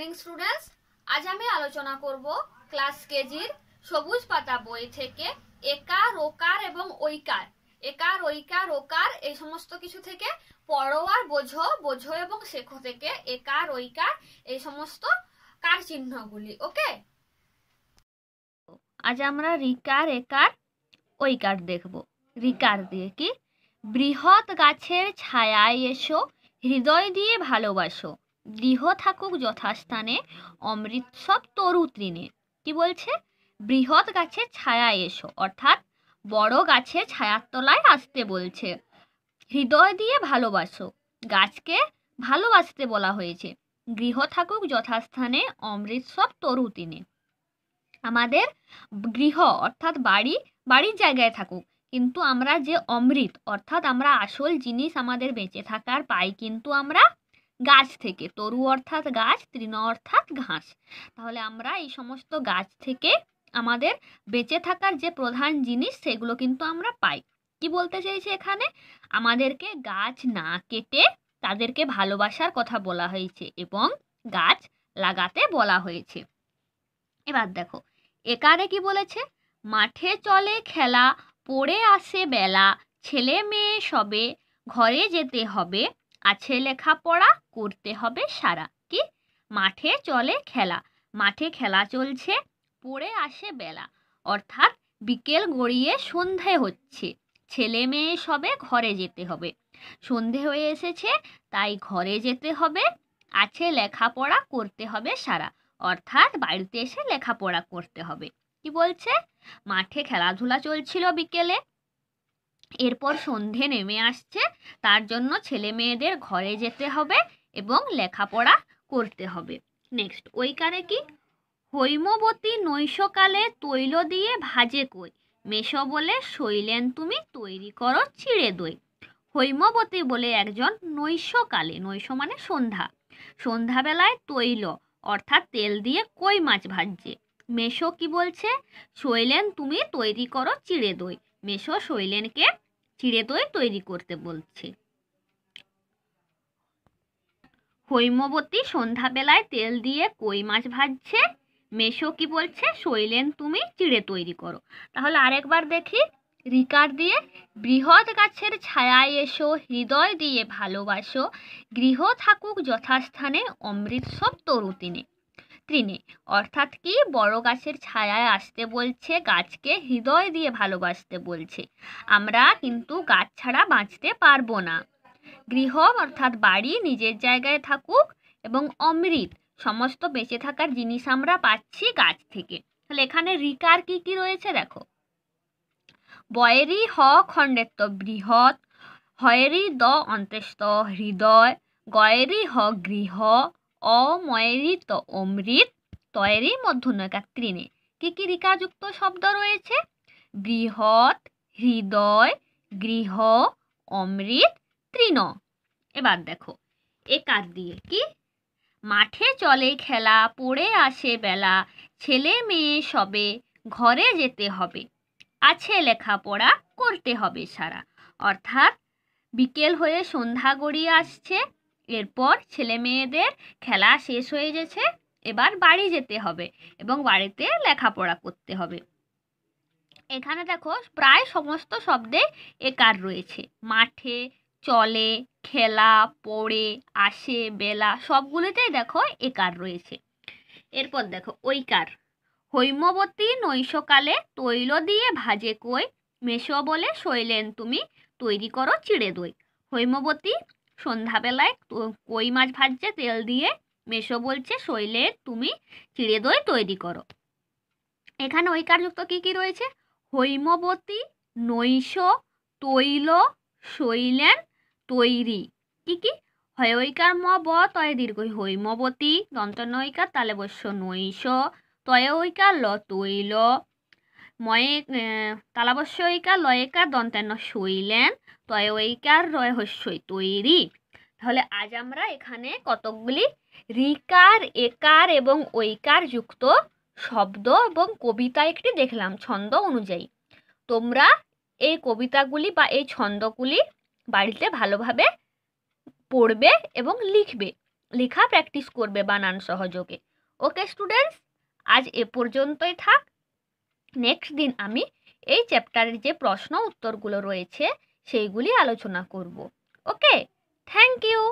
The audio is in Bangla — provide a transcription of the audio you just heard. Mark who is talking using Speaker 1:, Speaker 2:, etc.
Speaker 1: মর্নিং স্টুডেন্টস আজ আমি আলোচনা করব ক্লাস কেজির সবুজ পাতা বই থেকে একার ওকার এবং ঐকার একার ঐকার ওকার এই সমস্ত কিছু থেকে পড়ো আর বোঝো বোঝো এবং শেখো থেকে একার ঐকার এই সমস্ত কার চিহ্নগুলি ওকে আজ আমরা রিকার একার ঐকার দেখব রিকার দিয়ে কি বৃহৎ গাছের ছায়ায় এসো হৃদয় দিয়ে ভালোবাসো গৃহ থাকুক যথাস্থানে অমৃতসব তরু তৃণে কি বলছে বৃহৎ গাছের ছায়া এসো অর্থাৎ বড় গাছের ছায়ার তলায় আসতে বলছে হৃদয় দিয়ে ভালোবাসো গাছকে ভালোবাসতে বলা হয়েছে গৃহ থাকুক যথাস্থানে অমৃতসব তরু তিনে আমাদের গৃহ অর্থাৎ বাড়ি বাড়ির জায়গায় থাকুক কিন্তু আমরা যে অমৃত অর্থাৎ আমরা আসল জিনিস আমাদের বেঁচে থাকার পাই কিন্তু আমরা গাছ থেকে তরু অর্থাৎ গাছ তৃণ অর্থাৎ ঘাস তাহলে আমরা এই সমস্ত গাছ থেকে আমাদের বেঁচে থাকার যে প্রধান জিনিস সেগুলো কিন্তু আমরা পাই কি বলতে চাইছে এখানে আমাদেরকে গাছ না কেটে তাদেরকে ভালোবাসার কথা বলা হয়েছে এবং গাছ লাগাতে বলা হয়েছে এবার দেখো একারে কি বলেছে মাঠে চলে খেলা পড়ে আসে বেলা ছেলে মেয়ে সবে ঘরে যেতে হবে আছে লেখাপড়া করতে হবে সারা কি মাঠে চলে খেলা মাঠে খেলা চলছে পড়ে আসে বেলা অর্থাৎ বিকেল গড়িয়ে সন্ধে হচ্ছে ছেলে মেয়ে সবে ঘরে যেতে হবে সন্ধে হয়ে এসেছে তাই ঘরে যেতে হবে আছে লেখাপড়া করতে হবে সারা অর্থাৎ বাড়িতে এসে লেখাপড়া করতে হবে কি বলছে মাঠে খেলাধুলা চলছিল বিকেলে এরপর সন্ধে নেমে আসছে তার জন্য ছেলে মেয়েদের ঘরে যেতে হবে এবং লেখাপড়া করতে হবে নেক্সট কারে কি হৈমবতী নৈশকালে তৈল দিয়ে ভাজে কই মেষ বলে শৈলেন তুমি তৈরি করো চিড়ে দই হৈমবতী বলে একজন নৈশকালে নৈশ মানে সন্ধ্যা সন্ধ্যাবেলায় তৈল অর্থাৎ তেল দিয়ে কই মাছ ভাজছে মেষ কি বলছে শৈলেন তুমি তৈরি করো চিড়ে দই মেশো শৈলেনকে ছিঁড়ে দই তৈরি করতে বলছে হৈমবতী সন্ধ্যাবেলায় তেল দিয়ে কই মাছ ভাজছে মেশো কি বলছে শৈলেন তুমি চিড়ে তৈরি করো তাহলে আরেকবার দেখি রিকার দিয়ে বৃহৎ গাছের ছায়ায় এসো হৃদয় দিয়ে ভালোবাসো গৃহ থাকুক যথাস্থানে অমৃতসব তরুতিনে তৃণে অর্থাৎ কি বড় গাছের ছায়ায় আসতে বলছে গাছকে হৃদয় দিয়ে ভালোবাসতে বলছে আমরা কিন্তু গাছ ছাড়া বাঁচতে পারবো না গৃহ অর্থাৎ বাড়ি নিজের জায়গায় থাকুক এবং অমৃত সমস্ত বেঁচে থাকার জিনিস আমরা পাচ্ছি গাছ থেকে তাহলে এখানে রিকার কি কি রয়েছে দেখো বয়েরি হ খণ্ডেত্ব বৃহৎ হয়েরই দ অন্তেস্ত হৃদয় গয়েরই হ গৃহ অময়েরি অমৃত তয়েরি মধ্যনকাত্রিনে কি কি রিকাযুক্ত শব্দ রয়েছে বৃহৎ হৃদয় গৃহ অমৃত তৃণ এবার দেখো একার দিয়ে কি মাঠে চলে খেলা পড়ে আসে বেলা ছেলে মেয়ে সবে ঘরে যেতে হবে আছে লেখাপড়া করতে হবে সারা অর্থাৎ বিকেল হয়ে সন্ধ্যা গড়িয়ে আসছে এরপর ছেলে মেয়েদের খেলা শেষ হয়ে গেছে এবার বাড়ি যেতে হবে এবং বাড়িতে লেখাপড়া করতে হবে এখানে দেখো প্রায় সমস্ত শব্দে একার রয়েছে মাঠে চলে খেলা পড়ে আসে বেলা সবগুলিতেই দেখো একার রয়েছে এরপর দেখো ঐকার হৈমবতী নৈশকালে তৈল দিয়ে ভাজে কই মেশো বলে শৈলেন তুমি তৈরি করো চিড়ে দই হৈমবতী সন্ধ্যাবেলায় কই মাছ ভাজছে তেল দিয়ে মেশো বলছে শৈলের তুমি চিড়ে দই তৈরি করো এখানে ওই কার্যুক্ত কি কি রয়েছে হৈমবতী নৈশ তৈল শৈলেন তৈরি কি কি হয়ৈকার ম ব তয় দীর্ঘ হৈমবতী নৈকার তালে বস্য নৈশ তয় ঐকার ল তৈল ময়ে তালাবস্যইকা লয়েকার দন্তান্ন শৈলেন রয় হস্যই তৈরি তাহলে আজ আমরা এখানে কতকগুলি রিকার একার এবং ঐকার যুক্ত শব্দ এবং কবিতা একটি দেখলাম ছন্দ অনুযায়ী তোমরা এই কবিতাগুলি বা এই ছন্দগুলি বাড়িতে ভালোভাবে পড়বে এবং লিখবে লেখা প্র্যাকটিস করবে বানান সহযোগে ওকে স্টুডেন্টস আজ এ পর্যন্তই থাক নেক্সট দিন আমি এই চ্যাপ্টারের যে প্রশ্ন উত্তরগুলো রয়েছে সেইগুলি আলোচনা করব ওকে থ্যাংক ইউ